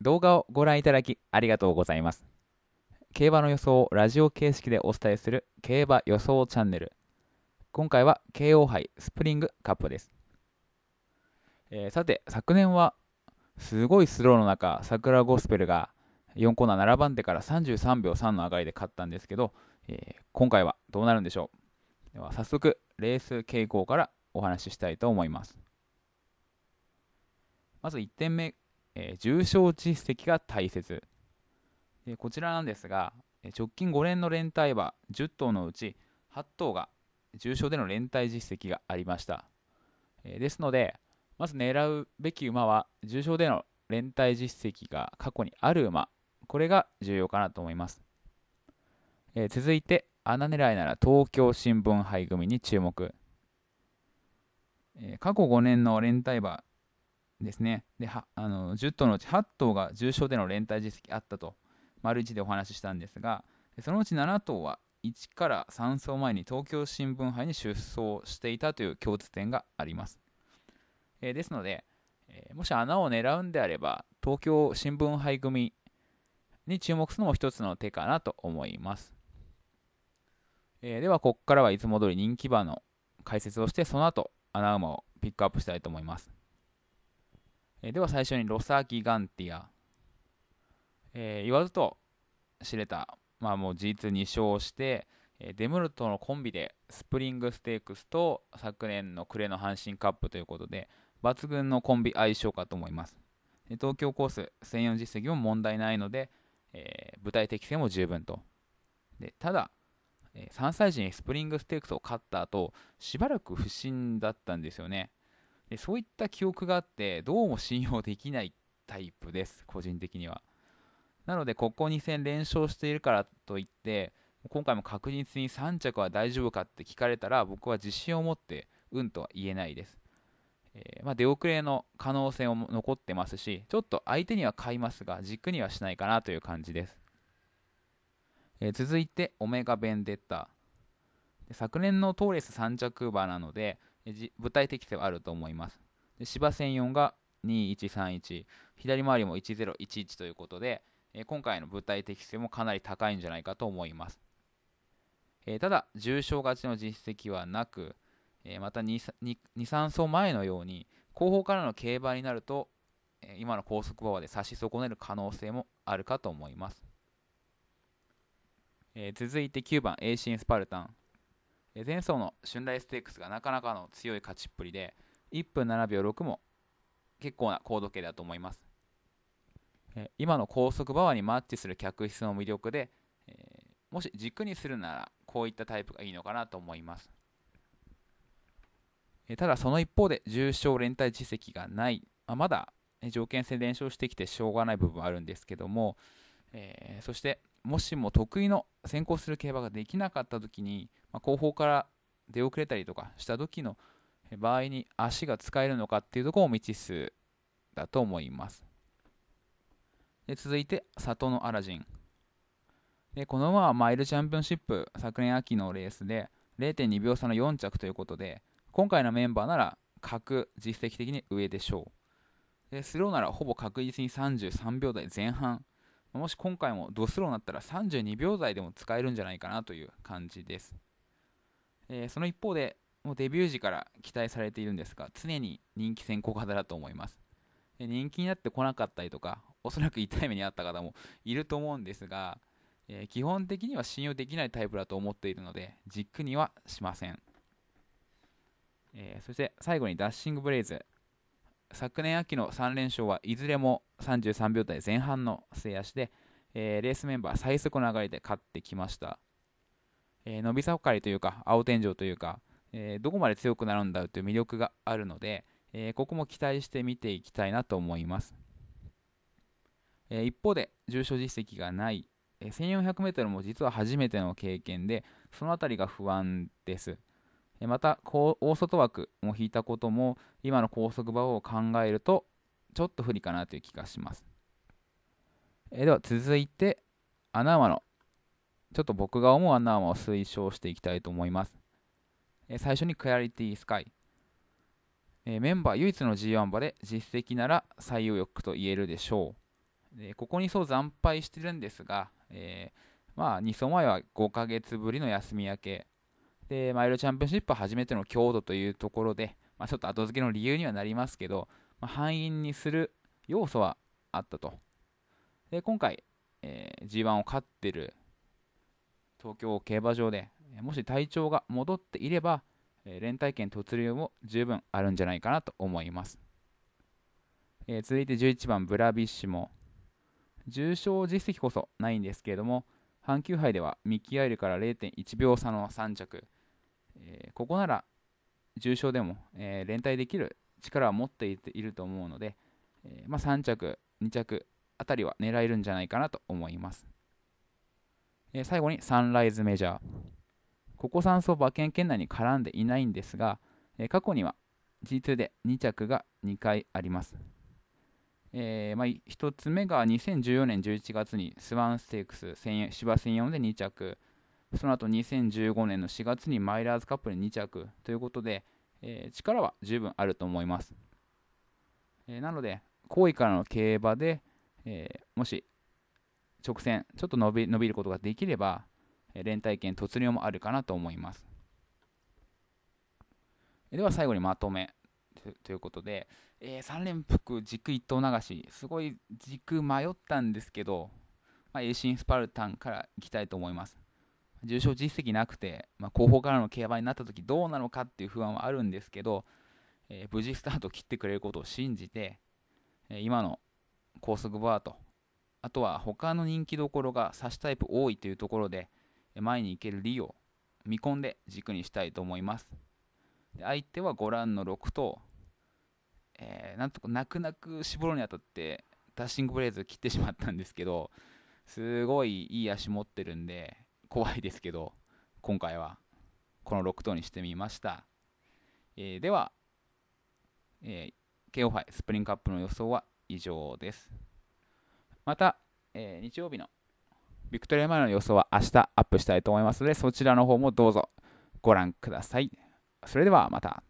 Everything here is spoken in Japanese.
動画をご覧いただきありがとうございます。競馬の予想をラジオ形式でお伝えする競馬予想チャンネル。今回は KO 杯スプリングカップです。えー、さて、昨年はすごいスローの中、桜ゴスペルが4コーナー並番んでから33秒3の上がりで勝ったんですけど、えー、今回はどうなるんでしょう。では早速、レース傾向からお話ししたいと思います。まず1点目えー、重症実績が大切でこちらなんですが直近5年の連帯馬10頭のうち8頭が重症での連帯実績がありました、えー、ですのでまず狙うべき馬は重症での連帯実績が過去にある馬これが重要かなと思います、えー、続いて穴狙いなら東京新聞杯組に注目過去5年の連帯馬ですね。で、あの10頭のうち8頭が重症での連帯実績あったと、丸1でお話ししたんですが、そのうち7頭は1から3走前に東京新聞杯に出走していたという共通点があります。えー、ですので、えー、もし穴を狙うんであれば、東京新聞杯組に注目するのも一つの手かなと思います。えー、では、ここからはいつも通り人気馬の解説をして、その後、穴馬をピックアップしたいと思います。えでは最初にロサギガンティア、えー、言わずと知れた、まあ、もう G22 勝して、えデムルトのコンビでスプリングステークスと昨年の暮れの阪神カップということで抜群のコンビ相性かと思います東京コース専用実績も問題ないので、えー、舞台適性も十分とでただ、え3歳児にスプリングステークスを勝った後しばらく不振だったんですよねでそういった記憶があってどうも信用できないタイプです個人的にはなのでここ2戦連勝しているからといって今回も確実に3着は大丈夫かって聞かれたら僕は自信を持ってうんとは言えないです、えー、まあ、出遅れの可能性も残ってますしちょっと相手には買いますが軸にはしないかなという感じです、えー、続いてオメガベンデッタ昨年のトーレス3着馬なので具体的性はあると思います。で芝線4が2131左回りも1011ということで、え今回の舞台適性もかなり高いんじゃないかと思います、えただ重傷勝ちの実績はなく、えまた23走前のように後方からの競馬になると、え今の高速馬場で差し損ねる可能性もあるかと思います、え続いて9番 A シンスパルタン前走の春大ステークスがなかなかの強い勝ちっぷりで1分7秒6も結構な高度計だと思います今の高速馬場にマッチする客室の魅力でもし軸にするならこういったタイプがいいのかなと思いますただその一方で重賞連帯実績がない、まあ、まだ条件戦連勝してきてしょうがない部分はあるんですけども、えー、そしてもしも得意の先行する競馬ができなかった時に、まあ、後方から出遅れたりとかした時の場合に足が使えるのかっていうところも未知数だと思いますで続いて里のアラジンでこの馬はマイルチャンピオンシップ昨年秋のレースで0.2秒差の4着ということで今回のメンバーなら確実績的に上でしょうでスローならほぼ確実に33秒台前半もし今回もドスローになったら32秒台でも使えるんじゃないかなという感じです、えー、その一方でもうデビュー時から期待されているんですが常に人気先行型だと思います人気になってこなかったりとかおそらく痛い目に遭った方もいると思うんですが、えー、基本的には信用できないタイプだと思っているので軸にはしません、えー、そして最後にダッシングブレイズ昨年秋の3連勝はいずれも33秒台前半の末足で、えー、レースメンバー最速の流れで勝ってきました、えー、伸び盛りというか青天井というか、えー、どこまで強くなるんだという魅力があるので、えー、ここも期待して見ていきたいなと思います、えー、一方で重賞実績がない 1400m も実は初めての経験でその辺りが不安ですまた大外枠も引いたことも今の高速馬を考えるとちょっと不利かなという気がしますえでは続いて穴馬のちょっと僕が思う穴馬を推奨していきたいと思いますえ最初にクラリティスカイえメンバー唯一の G1 馬で実績なら最有力と言えるでしょうでここにそう惨敗してるんですが、えー、まあ2走前は5ヶ月ぶりの休み明けで、マイルチャンピオンシップ初めての強度というところで、まあ、ちょっと後付けの理由にはなりますけど、まあ、敗因にする要素はあったと。で、今回、えー、G1 を勝ってる東京競馬場で、もし体調が戻っていれば、えー、連帯権突入も十分あるんじゃないかなと思います。えー、続いて11番、ブラビッシュも、重傷実績こそないんですけれども、阪急杯ではミッキー・アイルから0.1秒差の3着、えー、ここなら重賞でも、えー、連帯できる力は持っていると思うので、えー、まあ、3着、2着あたりは狙えるんじゃないかなと思います。え最後にサンライズメジャー。ここ3走馬券圏内に絡んでいないんですが、え過去には G2 で2着が2回あります。えー、まあ、1つ目が2014年11月にスワンステークス芝1004で2着、その後2015年の4月にマイラーズカップで2着ということで、えー、力は十分あると思います。えー、なので、後位からの競馬で、えー、もし直線、ちょっと伸び伸びることができれば、え連帯圏突入もあるかなと思います。では最後にまとめということで、え3連複軸1頭流し、すごい軸迷ったんですけど、まあ、エイシンスパルタンからいきたいと思います。重症実績なくて、まあ、後方からの競馬になった時どうなのかっていう不安はあるんですけど、えー、無事スタートを切ってくれることを信じて、え今の高速バーとあとは他の人気どころが差しタイプ多いというところで前に行ける利を見込んで軸にしたいと思います相手はご覧の6頭、えー、なんとか泣く泣く絞るにあたってダッシングブレーズ切ってしまったんですけどすごいいい足持ってるんで怖いですけど、今回はこの6頭にしてみました。えー、では、えー、KO 杯スプリングカップの予想は以上です。また、えー、日曜日のビクトリアマイルの予想は明日アップしたいと思いますので、そちらの方もどうぞご覧ください。それではまた。